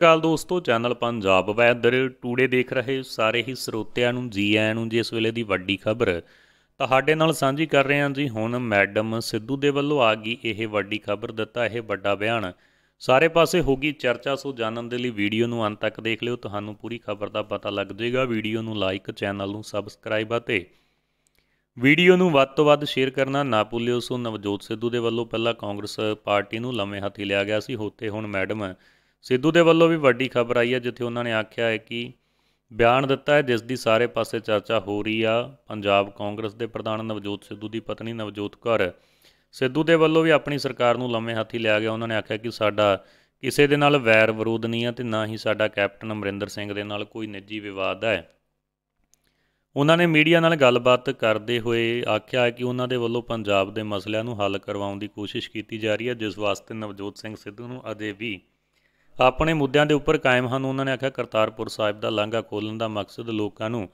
ਕਾਲ ਦੋਸਤੋ channel Punjab weather today ਦੇਖ ਰਹੇ ਸਾਰੇ ਹੀ ਸਰੋਤਿਆਂ ਨੂੰ ਜੀ ਆਇਆਂ ਨੂੰ ਜੀ ਇਸ ਵੇਲੇ ਦੀ ਵੱਡੀ ਖਬਰ ਤੁਹਾਡੇ ਨਾਲ ਸਾਂਝੀ ਕਰ ਰਹੇ ਹਾਂ ਜੀ ਹੁਣ ਮੈਡਮ ਸਿੱਧੂ ਦੇ ਵੱਲੋਂ ਆ ਗਈ ਇਹ ਵੱਡੀ ਖਬਰ ਦਿੱਤਾ ਇਹ ਵੱਡਾ ਬਿਆਨ ਸਾਰੇ ਪਾਸੇ ਹੋ ਗਈ ਚਰਚਾ ਸੋ ਜਾਣਨ ਦੇ ਲਈ ਵੀਡੀਓ ਨੂੰ ਅੰਤ ਤੱਕ ਦੇਖ ਲਿਓ ਤੁਹਾਨੂੰ ਪੂਰੀ ਖਬਰ ਦਾ ਪਤਾ ਲੱਗ ਜਾਏਗਾ ਵੀਡੀਓ ਨੂੰ ਲਾਈਕ ਚੈਨਲ ਨੂੰ ਸਬਸਕ੍ਰਾਈਬ ਅਤੇ ਵੀਡੀਓ ਨੂੰ ਵੱਧ ਤੋਂ ਵੱਧ ਸ਼ੇਅਰ ਕਰਨਾ ਨਾ ਭੁੱਲਿਓ ਸੋ ਨਵਜੋਤ ਸਿੱਧੂ ਦੇ ਵੱਲੋਂ ਪਹਿਲਾਂ ਕਾਂਗਰਸ ਪਾਰਟੀ ਨੂੰ ਲੰਮੇ ਹੱਥੀ ਲਿਆ ਗਿਆ ਸੀ ਹੋਤੇ ਹੁਣ ਮੈਡਮ ਸਿੱਧੂ ਦੇ ਵੱਲੋਂ ਵੀ ਵੱਡੀ ਖਬਰ ਆਈ ਹੈ ਜਿੱਥੇ ਉਹਨਾਂ ਨੇ ਆਖਿਆ ਹੈ ਕਿ ਬਿਆਨ ਦਿੱਤਾ ਹੈ ਜਿਸ ਦੀ ਸਾਰੇ ਪਾਸੇ ਚਰਚਾ ਹੋ ਰਹੀ ਆ ਪੰਜਾਬ ਕਾਂਗਰਸ ਦੇ ਪ੍ਰਧਾਨ ਨਵਜੋਤ ਸਿੱਧੂ ਦੀ ਪਤਨੀ ਨਵਜੋਤ ਕੌਰ ਸਿੱਧੂ ਦੇ ਵੱਲੋਂ ਵੀ ਆਪਣੀ ਸਰਕਾਰ ਨੂੰ ਲੰਮੇ ਹੱਥੀ ਲਿਆ ਗਿਆ ਉਹਨਾਂ ਨੇ ਆਖਿਆ ਕਿ ਸਾਡਾ ਕਿਸੇ ਦੇ ਨਾਲ ਵੈਰ ਵਿਰੋਧ ਨਹੀਂ ਆ ਤੇ ਨਾ ਹੀ ਸਾਡਾ ਕੈਪਟਨ ਅਮਰਿੰਦਰ ਸਿੰਘ ਦੇ ਨਾਲ ਕੋਈ ਨਿੱਜੀ ਵਿਵਾਦ ਹੈ ਉਹਨਾਂ ਨੇ ਮੀਡੀਆ ਨਾਲ ਗੱਲਬਾਤ ਕਰਦੇ ਹੋਏ ਆਖਿਆ ਕਿ ਉਹਨਾਂ ਦੇ ਵੱਲੋਂ ਪੰਜਾਬ ਦੇ ਮਸਲਿਆਂ ਨੂੰ ਹੱਲ ਕਰਵਾਉਣ ਦੀ ਕੋਸ਼ਿਸ਼ ਕੀਤੀ ਜਾ ਰਹੀ ਹੈ ਜਿਸ ਵਾਸਤੇ ਨਵਜੋਤ ਸਿੰਘ ਸਿੱਧੂ ਨੂੰ ਅਜੇ ਵੀ ਆਪਣੇ ਮੁੱਦਿਆਂ ਦੇ ਉੱਪਰ ਕਾਇਮ ਹਨ ਉਹਨਾਂ ਨੇ ਆਖਿਆ ਕਰਤਾਰਪੁਰ ਸਾਹਿਬ ਦਾ ਲਾਂਘਾ ਖੋਲਣ ਦਾ ਮਕਸਦ ਲੋਕਾਂ ਨੂੰ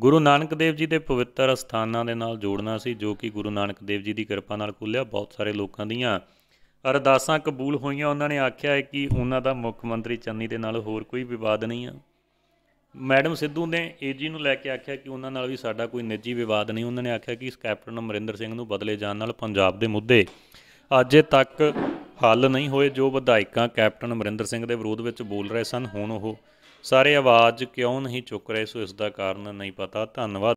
ਗੁਰੂ ਨਾਨਕ ਦੇਵ ਜੀ ਦੇ ਪਵਿੱਤਰ ਸਥਾਨਾਂ ਦੇ ਨਾਲ ਜੋੜਨਾ ਸੀ ਜੋ ਕਿ ਗੁਰੂ ਨਾਨਕ ਦੇਵ ਜੀ ਦੀ ਕਿਰਪਾ ਨਾਲ ਖੁੱਲਿਆ ਬਹੁਤ ਸਾਰੇ ਲੋਕਾਂ ਦੀਆਂ ਅਰਦਾਸਾਂ ਕਬੂਲ ਹੋਈਆਂ ਉਹਨਾਂ ਨੇ ਆਖਿਆ ਹੈ ਕਿ ਉਹਨਾਂ ਦਾ ਮੁੱਖ ਮੰਤਰੀ ਚੰਨੀ ਦੇ ਨਾਲ ਹੋਰ ਕੋਈ ਵਿਵਾਦ ਨਹੀਂ ਆ ਮੈਡਮ ਸਿੱਧੂ ਨੇ ਏਜੀ ਨੂੰ ਲੈ ਕੇ ਆਖਿਆ ਕਿ ਉਹਨਾਂ ਨਾਲ ਵੀ ਸਾਡਾ ਕੋਈ ਨਿੱਜੀ ਵਿਵਾਦ ਨਹੀਂ ਉਹਨਾਂ ਨੇ ਆਖਿਆ ਕਿ ਕੈਪਟਨ ਅਮਰਿੰਦਰ ਸਿੰਘ ਨੂੰ ਬਦਲੇ ਜਾਣ ਨਾਲ ਪੰਜਾਬ ਦੇ ਮੁੱਦੇ ਅੱਜ ਤੱਕ ਹੱਲ ਨਹੀਂ ਹੋਏ ਜੋ ਵਿਧਾਇਕਾਂ ਕੈਪਟਨ ਅਮਰਿੰਦਰ ਸਿੰਘ ਦੇ ਵਿਰੋਧ ਵਿੱਚ ਬੋਲ ਰਹੇ ਸਨ ਹੁਣ ਉਹ ਸਾਰੇ ਆਵਾਜ਼ ਕਿਉਂ ਨਹੀਂ ਚੁੱਕ ਰਹੇ ਸੋ ਇਸ ਦਾ ਕਾਰਨ ਨਹੀਂ ਪਤਾ ਧੰਨਵਾਦ